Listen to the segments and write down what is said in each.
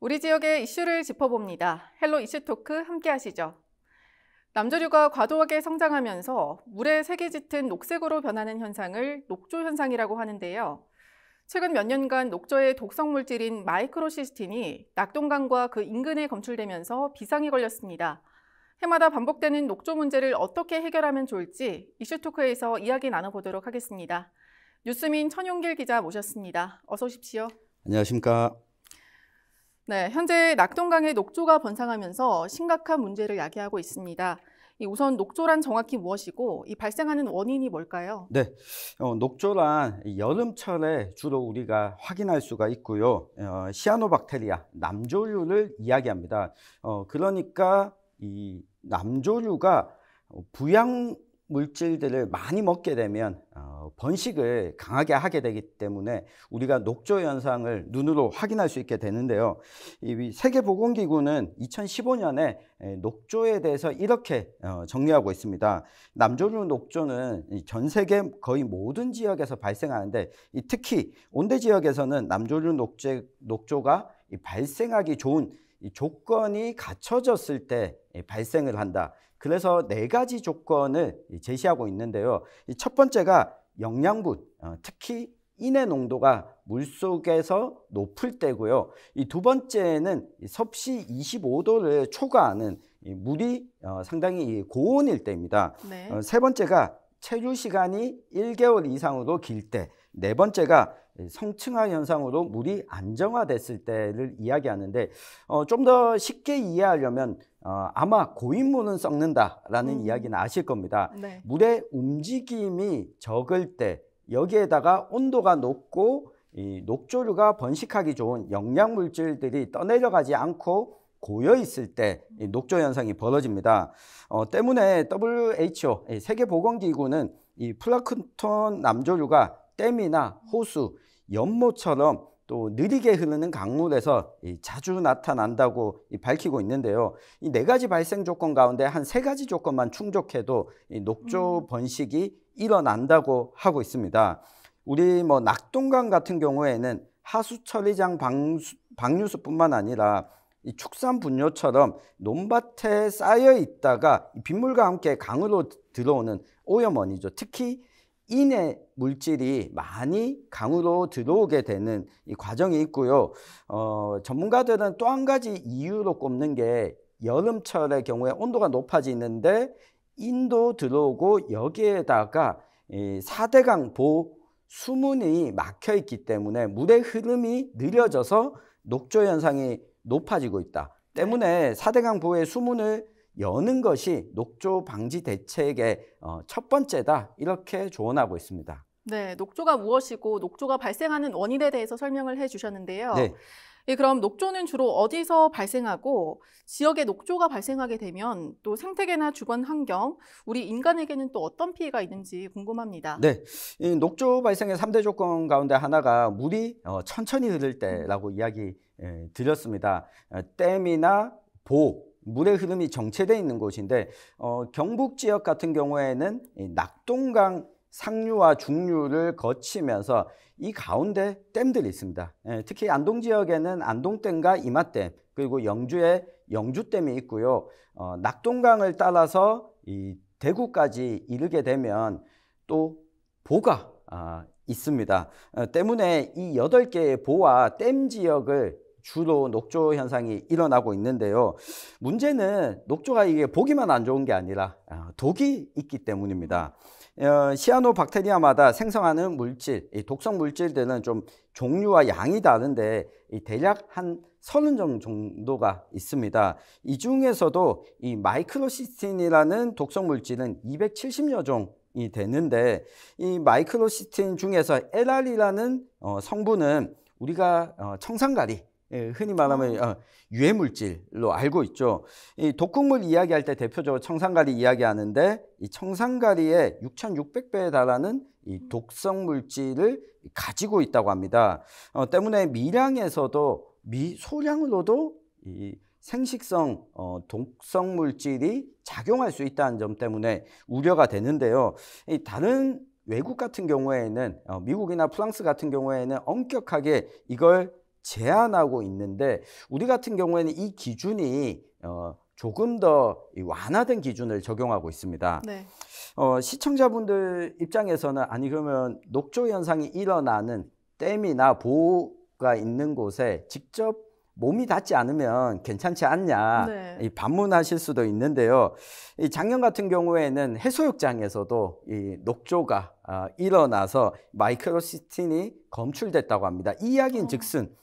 우리 지역의 이슈를 짚어봅니다. 헬로 이슈토크 함께 하시죠. 남조류가 과도하게 성장하면서 물에 색이 짙은 녹색으로 변하는 현상을 녹조 현상이라고 하는데요. 최근 몇 년간 녹조의 독성 물질인 마이크로시스틴이 낙동강과 그 인근에 검출되면서 비상이 걸렸습니다. 해마다 반복되는 녹조 문제를 어떻게 해결하면 좋을지 이슈토크에서 이야기 나눠보도록 하겠습니다. 뉴스민 천용길 기자 모셨습니다. 어서 오십시오. 안녕하십니까. 네, 현재 낙동강에 녹조가 번성하면서 심각한 문제를 야기하고 있습니다. 우선 녹조란 정확히 무엇이고 이 발생하는 원인이 뭘까요? 네, 어, 녹조란 여름철에 주로 우리가 확인할 수가 있고요. 어, 시아노박테리아, 남조류를 이야기합니다. 어, 그러니까 이 남조류가 부양 물질들을 많이 먹게 되면 어, 번식을 강하게 하게 되기 때문에 우리가 녹조 현상을 눈으로 확인할 수 있게 되는데요. 이 세계보건기구는 2015년에 녹조에 대해서 이렇게 어, 정리하고 있습니다. 남조류 녹조는 전 세계 거의 모든 지역에서 발생하는데 특히 온대 지역에서는 남조류 녹 녹조가 발생하기 좋은 이 조건이 갖춰졌을 때 예, 발생을 한다. 그래서 네 가지 조건을 제시하고 있는데요. 첫 번째가 영양분, 어, 특히 인의 농도가 물 속에서 높을 때고요. 이두 번째는 섭씨 25도를 초과하는 물이 어, 상당히 고온일 때입니다. 네. 어, 세 번째가 체류 시간이 1개월 이상으로 길 때. 네 번째가 성층화 현상으로 물이 안정화됐을 때를 이야기하는데 어, 좀더 쉽게 이해하려면 어, 아마 고인물은 썩는다라는 음. 이야기는 아실 겁니다. 네. 물의 움직임이 적을 때 여기에다가 온도가 높고 이 녹조류가 번식하기 좋은 영양 물질들이 떠내려가지 않고 고여 있을 때 녹조 현상이 벌어집니다. 어, 때문에 WHO 세계보건기구는 이 플라크톤 남조류가 댐이나 호수 연못처럼또 느리게 흐르는 강물에서 자주 나타난다고 밝히고 있는데요. 이 네 가지 발생 조건 가운데 한 세 가지 조건만 충족해도 녹조 음. 번식이 일어난다고 하고 있습니다. 우리 뭐 낙동강 같은 경우에는 하수 처리장 방수, 방류수뿐만 아니라 이 축산 분뇨처럼 논밭에 쌓여 있다가 빗물과 함께 강으로 들어오는 오염원이죠. 특히 인의 물질이 많이 강으로 들어오게 되는 이 과정이 있고요. 어, 전문가들은 또 한 가지 이유로 꼽는 게 여름철의 경우에 온도가 높아지는데 인도 들어오고 여기에다가 이 4대강 보 수문이 막혀 있기 때문에 물의 흐름이 느려져서 녹조 현상이 높아지고 있다. 네. 때문에 사대강 보의 수문을 여는 것이 녹조 방지 대책의 어, 첫 번째다 이렇게 조언하고 있습니다. 네, 녹조가 무엇이고 녹조가 발생하는 원인에 대해서 설명을 해주셨는데요. 네. 예, 그럼 녹조는 주로 어디서 발생하고 지역에 녹조가 발생하게 되면 또 생태계나 주변 환경, 우리 인간에게는 또 어떤 피해가 있는지 궁금합니다. 네, 이 녹조 발생의 삼대 조건 가운데 하나가 물이 어, 천천히 흐를 때라고 이야기 예, 드렸습니다. 어, 댐이나 보, 물의 흐름이 정체되어 있는 곳인데 어, 경북 지역 같은 경우에는 이 낙동강 상류와 중류를 거치면서 이 가운데 댐들이 있습니다. 예, 특히 안동 지역에는 안동댐과 이마댐 그리고 영주에 영주댐이 있고요. 어, 낙동강을 따라서 이 대구까지 이르게 되면 또 보가 아, 있습니다. 어, 때문에 이 여덟 개의 보와 댐 지역을 주로 녹조 현상이 일어나고 있는데요. 문제는 녹조가 이게 보기만 안 좋은 게 아니라 어, 독이 있기 때문입니다. 어, 시아노박테리아마다 생성하는 물질, 독성 물질들은 좀 종류와 양이 다른데 대략 한 서른 정도가 있습니다. 이 중에서도 이 마이크로시틴이라는 독성 물질은 270여 종이 되는데 이 마이크로시틴 중에서 LR이라는 어, 성분은 우리가 어, 청산가리 예, 흔히 말하면 어, 어 유해 물질로 알고 있죠. 이 독극물 이야기할 때 대표적으로 청산가리 이야기하는데 이 청산가리의 6,600배에 달하는 이 음. 독성 물질을 가지고 있다고 합니다. 어, 때문에 미량에서도 미 소량으로도 이 생식성 어, 독성 물질이 작용할 수 있다는 점 때문에 우려가 되는데요. 이 다른 외국 같은 경우에는 어, 미국이나 프랑스 같은 경우에는 엄격하게 이걸 제한하고 있는데 우리 같은 경우에는 이 기준이 어, 조금 더 완화된 기준을 적용하고 있습니다. 네. 어, 시청자분들 입장에서는 아니 그러면 녹조 현상이 일어나는 댐이나 보호가 있는 곳에 직접 몸이 닿지 않으면 괜찮지 않냐 네. 이 반문하실 수도 있는데요. 이 작년 같은 경우에는 해수욕장에서도 이 녹조가 어, 일어나서 마이크로시틴이 검출됐다고 합니다. 이 이야기인 어. 즉슨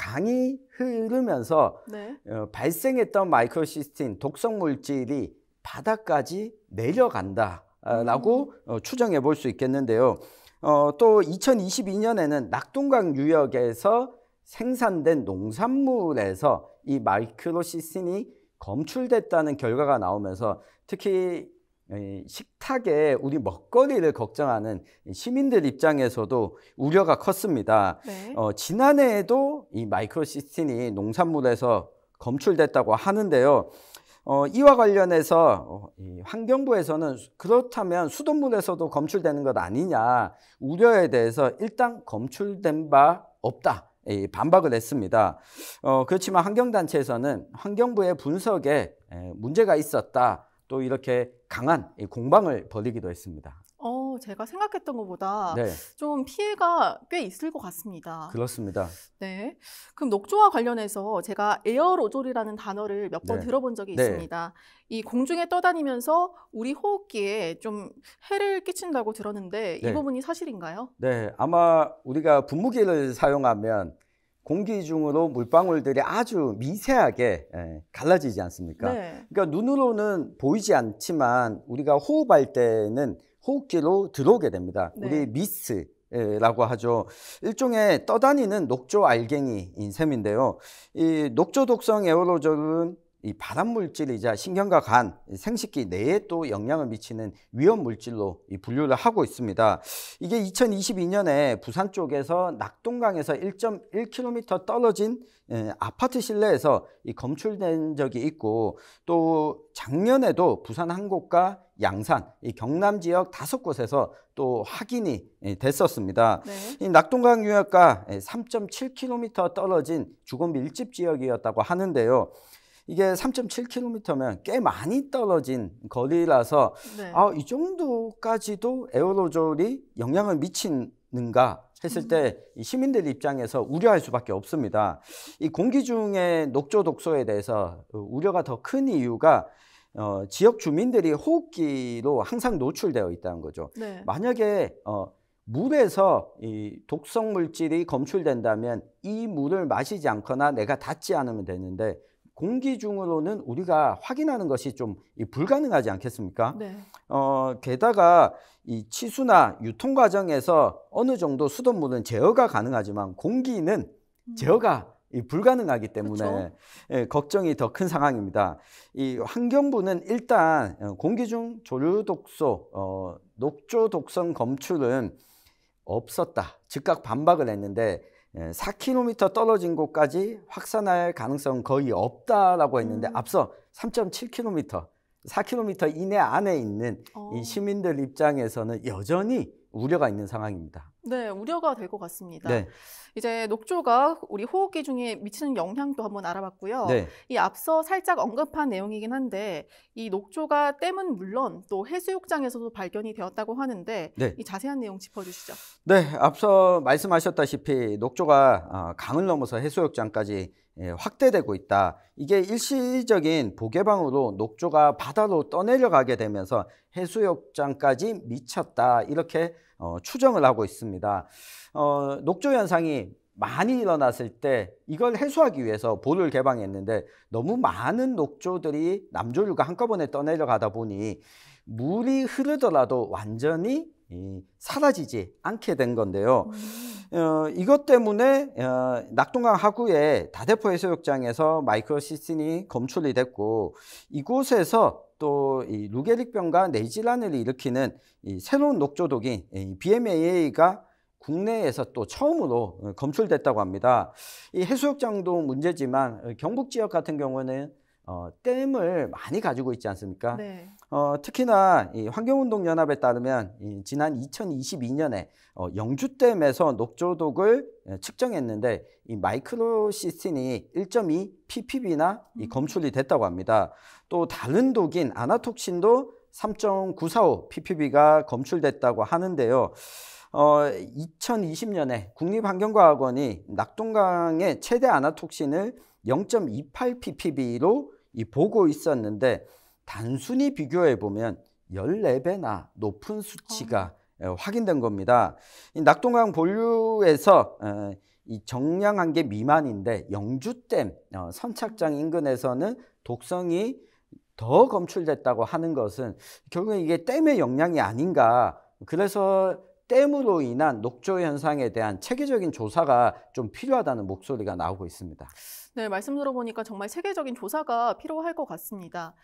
강이 흐르면서 네. 어, 발생했던 마이크로시스틴 독성 물질이 바닥까지 내려간다라고 음. 어, 추정해 볼 수 있겠는데요. 어, 또 2022년에는 낙동강 유역에서 생산된 농산물에서 이 마이크로시스틴이 검출됐다는 결과가 나오면서 특히 식탁에 우리 먹거리를 걱정하는 시민들 입장에서도 우려가 컸습니다. 네. 어, 지난해에도 이 마이크로시스틴이 농산물에서 검출됐다고 하는데요. 어, 이와 관련해서 어, 환경부에서는 그렇다면 수돗물에서도 검출되는 것 아니냐 우려에 대해서 일단 검출된 바 없다. 반박을 했습니다. 어, 그렇지만 환경단체에서는 환경부의 분석에 문제가 있었다. 또 이렇게 강한 공방을 벌이기도 했습니다. 어, 제가 생각했던 것보다 네. 좀 피해가 꽤 있을 것 같습니다. 그렇습니다. 네. 그럼 녹조와 관련해서 제가 에어로졸이라는 단어를 몇번 네. 들어본 적이 네. 있습니다. 이 공중에 떠다니면서 우리 호흡기에 좀 해를 끼친다고 들었는데 이 네. 부분이 사실인가요? 네. 아마 우리가 분무기를 사용하면 공기 중으로 물방울들이 아주 미세하게 예, 갈라지지 않습니까? 네. 그러니까 눈으로는 보이지 않지만 우리가 호흡할 때는 호흡기로 들어오게 됩니다. 네. 우리 미스 예, 라고 하죠. 일종의 떠다니는 녹조 알갱이인 셈인데요. 이 녹조 독성 에어로졸은 이 발암물질이자 신경과 간, 생식기 내에 또 영향을 미치는 위험 물질로 이 분류를 하고 있습니다. 이게 2022년에 부산 쪽에서 낙동강에서 1.1km 떨어진 예, 아파트 실내에서 이 검출된 적이 있고 또 작년에도 부산 한곳과 양산, 이 경남 지역 다섯 곳에서 또 확인이 예, 됐었습니다. 네. 이 낙동강 유역과 3.7km 예, 떨어진 주거 밀집 지역이었다고 하는데요. 이게 3.7km면 꽤 많이 떨어진 거리라서 네. 아, 이 정도까지도 에어로졸이 영향을 미치는가 했을 때 음. 시민들 입장에서 우려할 수밖에 없습니다. 이 공기 중에 녹조 독소에 대해서 우려가 더 큰 이유가 어, 지역 주민들이 호흡기로 항상 노출되어 있다는 거죠. 네. 만약에 어, 물에서 이 독성 물질이 검출된다면 이 물을 마시지 않거나 내가 닿지 않으면 되는데 공기 중으로는 우리가 확인하는 것이 좀 불가능하지 않겠습니까? 네. 어, 게다가 이 치수나 유통 과정에서 어느 정도 수돗물은 제어가 가능하지만 공기는 음. 제어가 이 불가능하기 때문에 그 예, 걱정이 더 큰 상황입니다. 이 환경부는 일단 어, 공기 중 조류 독소, 어, 녹조 독성 검출은 없었다. 즉각 반박을 했는데 4km 예, 떨어진 곳까지 확산할 가능성은 거의 없다라고 했는데 음. 앞서 3.7km, 4km 이내 안에 있는 어. 이 시민들 입장에서는 여전히 우려가 있는 상황입니다. 네, 우려가 될 것 같습니다. 네. 이제 녹조가 우리 호흡기 중에 미치는 영향도 한번 알아봤고요. 네. 이 앞서 살짝 언급한 내용이긴 한데 이 녹조가 댐은 물론 또 해수욕장에서도 발견이 되었다고 하는데 네. 이 자세한 내용 짚어주시죠. 네, 앞서 말씀하셨다시피 녹조가 어, 강을 넘어서 해수욕장까지 예, 확대되고 있다. 이게 일시적인 보개방으로 녹조가 바다로 떠내려가게 되면서 해수욕장까지 미쳤다. 이렇게 어, 추정을 하고 있습니다. 어, 녹조 현상이 많이 일어났을 때 이걸 해소하기 위해서 보를 개방했는데 너무 많은 녹조들이 남조류가 한꺼번에 떠내려가다 보니 물이 흐르더라도 완전히 사라지지 않게 된 건데요. 음. 어, 이것 때문에 어, 낙동강 하구의 다대포 해수욕장에서 마이크로 시신이 검출이 됐고 이곳에서 또 이 루게릭병과 뇌질환을 일으키는 이 새로운 녹조독인 이 BMAA가 국내에서 또 처음으로 어, 검출됐다고 합니다. 이 해수욕장도 문제지만 어, 경북 지역 같은 경우는 어, 댐을 많이 가지고 있지 않습니까? 네. 어, 특히나 이 환경운동연합에 따르면 이 지난 2022년에 어, 영주댐에서 녹조독을 예, 측정했는데 이 마이크로시스틴이 1.2 ppb나 이 음. 검출이 됐다고 합니다. 또 다른 독인 아나톡신도 3.945 ppb가 검출됐다고 하는데요. 어, 2020년에 국립환경과학원이 낙동강의 최대 아나톡신을 0.28 ppb로 이 보고 있었는데 단순히 비교해 보면 14배나 높은 수치가 어. 예, 확인된 겁니다. 이 낙동강 본류에서 어, 이 정량 한계 미만인데 영주댐 어, 선착장 인근에서는 독성이 더 검출됐다고 하는 것은 결국엔 이게 댐의 역량이 아닌가. 그래서 댐으로 인한 녹조 현상에 대한 체계적인 조사가 좀 필요하다는 목소리가 나오고 있습니다. 네, 말씀 들어보니까 정말 세계적인 조사가 필요할 것 같습니다.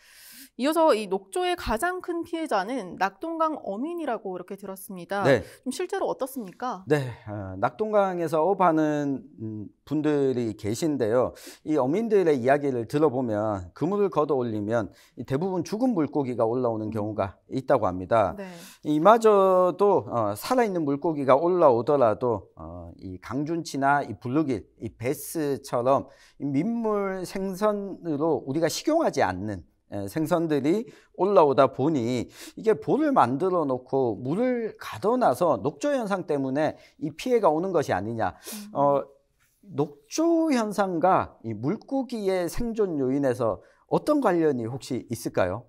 이어서 이 녹조의 가장 큰 피해자는 낙동강 어민이라고 이렇게 들었습니다. 네. 좀 실제로 어떻습니까? 네, 어, 낙동강에서 업하는 음, 분들이 계신데요. 이 어민들의 이야기를 들어보면 그물을 걷어 올리면 대부분 죽은 물고기가 올라오는 음. 경우가 있다고 합니다. 네. 이마저도 어, 살아있는 물고기가 올라오더라도 어, 이 강준치나 이 블루길, 이 베스처럼 민물 생선으로 우리가 식용하지 않는 예, 생선들이 올라오다 보니 이게 볼을 만들어 놓고 물을 가둬놔서 녹조 현상 때문에 이 피해가 오는 것이 아니냐. 어, 음. 녹조 현상과 이 물고기의 생존 요인에서 어떤 관련이 혹시 있을까요?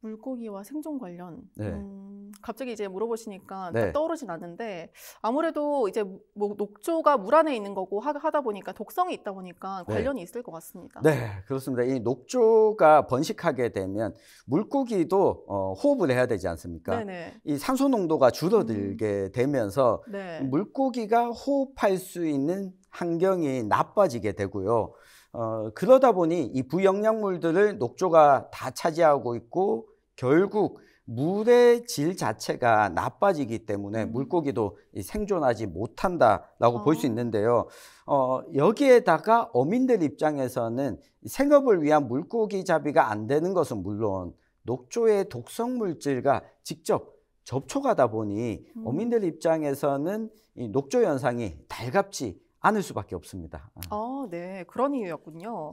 물고기와 생존 관련. 네. 음... 갑자기 이제 물어보시니까 네. 떠오르진 않는데 아무래도 이제 뭐 녹조가 물 안에 있는 거고 하, 다 보니까 독성이 있다 보니까 네. 관련이 있을 것 같습니다. 네, 그렇습니다. 이 녹조가 번식하게 되면 물고기도 어, 호흡을 해야 되지 않습니까? 네네. 이 산소 농도가 줄어들게 음. 되면서 네. 물고기가 호흡할 수 있는 환경이 나빠지게 되고요. 어, 그러다 보니 이 부영양물들을 녹조가 다 차지하고 있고 결국 물의 질 자체가 나빠지기 때문에 음. 물고기도 생존하지 못한다라고 어. 볼수 있는데요. 어, 여기에다가 어민들 입장에서는 생업을 위한 물고기 잡이가 안 되는 것은 물론 녹조의 독성 물질과 직접 접촉하다 보니 음. 어민들 입장에서는 이 녹조 현상이 달갑지 않을 수밖에 없습니다. 아. 아, 네. 그런 이유였군요.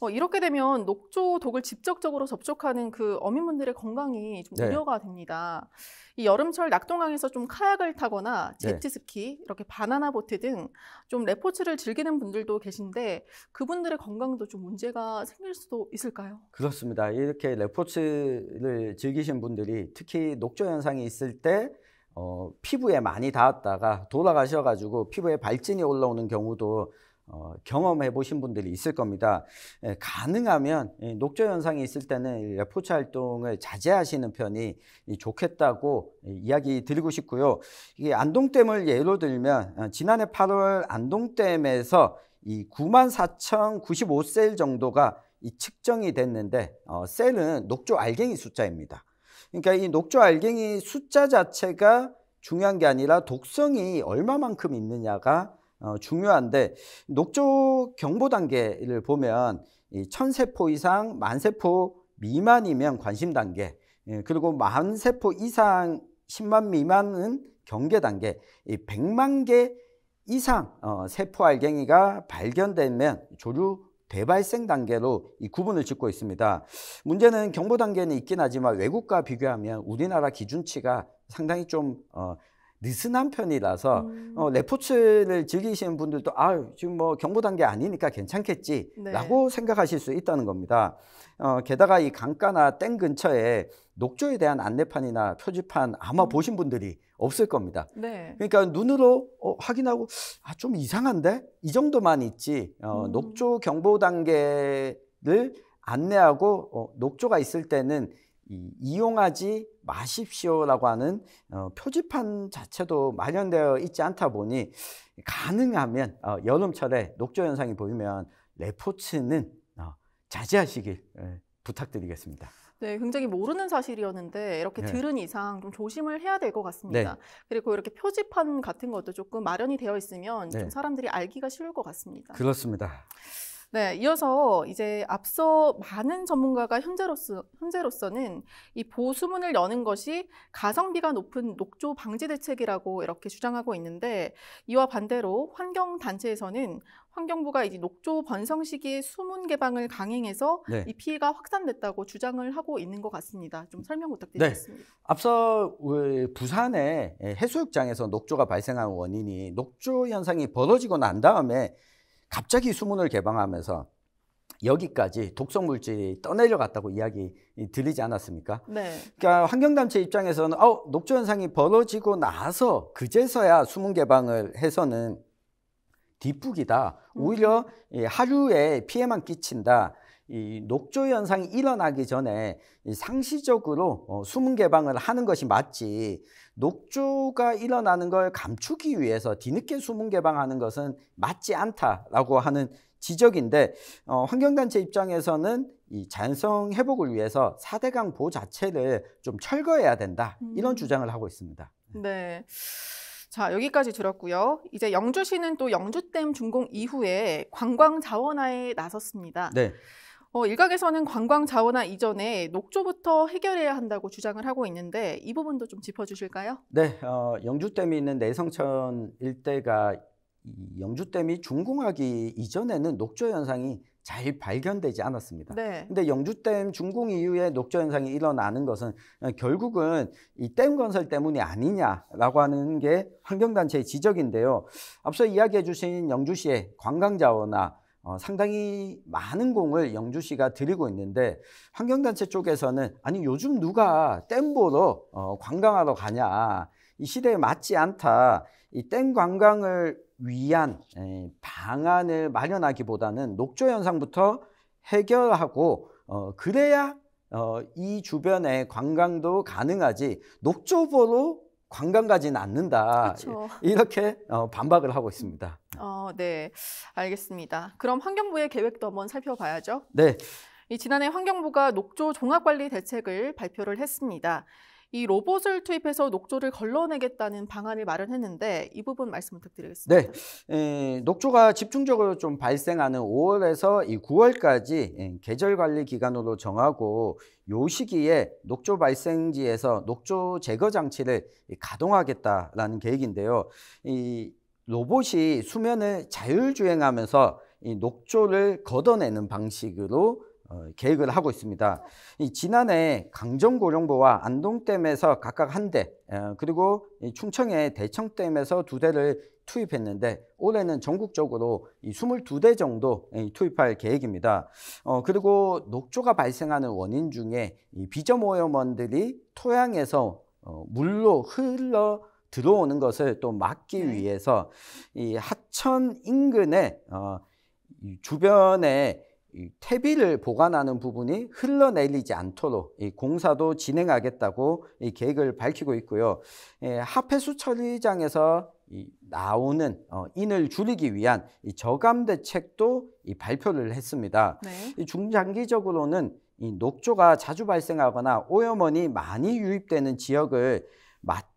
어, 이렇게 되면 녹조 독을 직접적으로 접촉하는 그 어민분들의 건강이 좀 네. 우려가 됩니다. 이 여름철 낙동강에서 좀 카약을 타거나 제트스키, 네. 이렇게 바나나 보트 등 좀 레포츠를 즐기는 분들도 계신데 그분들의 건강도 좀 문제가 생길 수도 있을까요? 그렇습니다. 이렇게 레포츠를 즐기신 분들이 특히 녹조 현상이 있을 때 어, 피부에 많이 닿았다가 돌아가셔가지고 피부에 발진이 올라오는 경우도 어, 경험해 보신 분들이 있을 겁니다. 예, 가능하면 예, 녹조 현상이 있을 때는 레포츠 활동을 자제하시는 편이 이, 좋겠다고 예, 이야기 드리고 싶고요. 이게 안동댐을 예로 들면 어, 지난해 8월 안동댐에서 이 94,095셀 정도가 이 측정이 됐는데 어, 셀은 녹조 알갱이 숫자입니다. 그러니까 이 녹조 알갱이 숫자 자체가 중요한 게 아니라 독성이 얼마만큼 있느냐가 어, 중요한데 녹조 경보 단계를 보면 이 천세포 이상 만세포 미만이면 관심 단계 예, 그리고 만세포 이상 10만 미만은 경계 단계 이 100만 개 이상 어, 세포 알갱이가 발견되면 조류 대발생 단계로 이 구분을 짓고 있습니다. 문제는 경보 단계는 있긴 하지만 외국과 비교하면 우리나라 기준치가 상당히 좀 어, 느슨한 편이라서 어, 음. 어, 레포츠를 즐기시는 분들도 아 지금 뭐 경보 단계 아니니까 괜찮겠지라고 네. 생각하실 수 있다는 겁니다. 어, 게다가 이 강가나 땡 근처에 녹조에 대한 안내판이나 표지판 아마 음. 보신 분들이 없을 겁니다. 네. 그러니까 눈으로 어, 확인하고 아좀 이상한데 이 정도만 있지 어, 음. 녹조 경보 단계를 안내하고 어, 녹조가 있을 때는 이용하지 마십시오라고 하는 어, 표지판 자체도 마련되어 있지 않다 보니 가능하면 어, 여름철에 녹조 현상이 보이면 레포츠는 어, 자제하시길 예, 부탁드리겠습니다. 네, 굉장히 모르는 사실이었는데 이렇게 네. 들은 이상 좀 조심을 해야 될 것 같습니다. 네. 그리고 이렇게 표지판 같은 것도 조금 마련이 되어 있으면 네. 좀 사람들이 알기가 쉬울 것 같습니다. 그렇습니다. 네, 이어서 이제 앞서 많은 전문가가 현재로서, 현재로서는 이 보수문을 여는 것이 가성비가 높은 녹조 방지 대책이라고 이렇게 주장하고 있는데 이와 반대로 환경단체에서는 환경부가 이제 녹조 번성 시기에 수문 개방을 강행해서 네. 이 피해가 확산됐다고 주장을 하고 있는 것 같습니다. 좀 설명 네. 부탁드리겠습니다. 네. 앞서 부산의 해수욕장에서 녹조가 발생한 원인이 녹조 현상이 벌어지고 난 다음에 갑자기 수문을 개방하면서 여기까지 독성 물질이 떠내려갔다고 이야기 들리지 않았습니까? 네. 그러니까 환경단체 입장에서는 어, 녹조 현상이 벌어지고 나서 그제서야 수문 개방을 해서는 뒷북이다. 오히려 음. 하루에 피해만 끼친다. 이 녹조 현상이 일어나기 전에 상시적으로 어, 수문 개방을 하는 것이 맞지 녹조가 일어나는 걸 감추기 위해서 뒤늦게 수문 개방하는 것은 맞지 않다라고 하는 지적인데 어, 환경단체 입장에서는 이 자연성 회복을 위해서 사대강 보 자체를 좀 철거해야 된다 음. 이런 주장을 하고 있습니다. 네. 자, 여기까지 들었고요. 이제 영주시는 또 영주댐 준공 이후에 관광 자원화에 나섰습니다. 네. 어, 일각에서는 관광 자원화 이전에 녹조부터 해결해야 한다고 주장을 하고 있는데 이 부분도 좀 짚어주실까요? 네, 어, 영주댐이 있는 내성천 일대가 영주댐이 준공하기 이전에는 녹조 현상이 잘 발견되지 않았습니다. 네. 근데 영주댐 준공 이후에 녹조 현상이 일어나는 것은 어, 결국은 이 댐 건설 때문이 아니냐라고 하는 게 환경단체의 지적인데요. 앞서 이야기해 주신 영주시의 관광자원화 어, 상당히 많은 공을 영주시가 드리고 있는데 환경단체 쪽에서는 아니 요즘 누가 댐 보러 어, 관광하러 가냐 이 시대에 맞지 않다 이댐 관광을 위한 에, 방안을 마련하기보다는 녹조 현상부터 해결하고 어, 그래야 어, 이 주변의 관광도 가능하지 녹조 보러 관광 가진 않는다. 그쵸. 이렇게 어, 반박을 하고 있습니다. 어, 네. 알겠습니다. 그럼 환경부의 계획도 한번 살펴봐야죠. 네. 이 지난해 환경부가 녹조 종합관리 대책을 발표를 했습니다. 이 로봇을 투입해서 녹조를 걸러내겠다는 방안을 마련했는데 이 부분 말씀 부탁드리겠습니다. 네, 에, 녹조가 집중적으로 좀 발생하는 5월에서 이 9월까지 에, 예, 계절 관리 기간으로 정하고 요 시기에 녹조 발생지에서 녹조 제거 장치를 가동하겠다라는 계획인데요. 이 로봇이 수면을 자율주행하면서 이 녹조를 걷어내는 방식으로 어, 계획을 하고 있습니다. 지난해 강정고령보와 안동댐에서 각각 한 대, 어, 그리고 충청의 대청댐에서 두 대를 투입했는데 올해는 전국적으로 22대 정도 투입할 계획입니다. 어, 그리고 녹조가 발생하는 원인 중에 비점오염원들이 토양에서 물로 흘러 들어오는 것을 또 막기 네. 위해서 이 하천 인근에 주변에 이 퇴비를 보관하는 부분이 흘러내리지 않도록 이 공사도 진행하겠다고 이 계획을 밝히고 있고요. 예, 하폐수 처리장에서 이 나오는 어, 인을 줄이기 위한 이 저감 대책도 이 발표를 했습니다. 네. 중장기적으로는 이 녹조가 자주 발생하거나 오염원이 많이 유입되는 지역을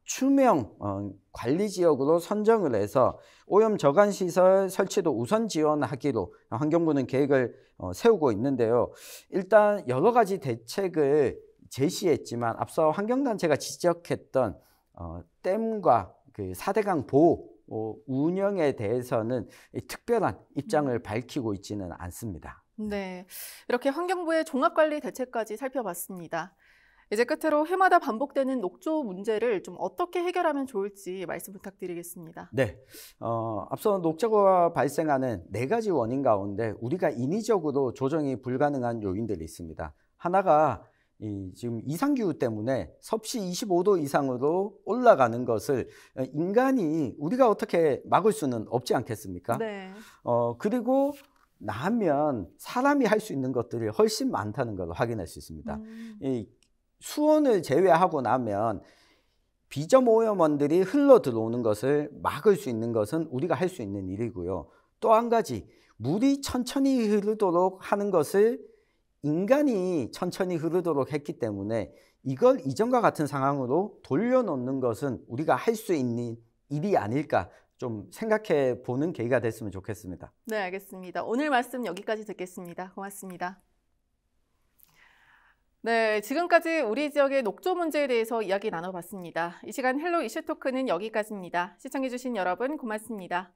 추명 어, 관리 지역으로 선정을 해서 오염 저감 시설 설치도 우선 지원하기로 환경부는 계획을 어, 세우고 있는데요. 일단 여러 가지 대책을 제시했지만 앞서 환경단체가 지적했던 어, 댐과 그 4대강 보호 운영에 대해서는 특별한 입장을 음. 밝히고 있지는 않습니다. 네. 이렇게 환경부의 종합관리 대책까지 살펴봤습니다. 이제 끝으로 해마다 반복되는 녹조 문제를 좀 어떻게 해결하면 좋을지 말씀 부탁드리겠습니다. 네. 어, 앞서 녹조가 발생하는 네 가지 원인 가운데 우리가 인위적으로 조정이 불가능한 요인들이 있습니다. 하나가 이 지금 이상기후 때문에 섭씨 25도 이상으로 올라가는 것을 어, 인간이 우리가 어떻게 막을 수는 없지 않겠습니까? 네. 어, 그리고 나면 사람이 할 수 있는 것들이 훨씬 많다는 걸 확인할 수 있습니다. 음. 이 수온을 제외하고 나면 비점 오염원들이 흘러 들어오는 것을 막을 수 있는 것은 우리가 할 수 있는 일이고요. 또 한 가지 물이 천천히 흐르도록 하는 것을 인간이 천천히 흐르도록 했기 때문에 이걸 이전과 같은 상황으로 돌려놓는 것은 우리가 할 수 있는 일이 아닐까 좀 생각해 보는 계기가 됐으면 좋겠습니다. 네, 알겠습니다. 오늘 말씀 여기까지 듣겠습니다. 고맙습니다. 네, 지금까지 우리 지역의 녹조 문제에 대해서 이야기 나눠봤습니다. 이 시간 헬로 이슈 토크는 여기까지입니다. 시청해주신 여러분 고맙습니다.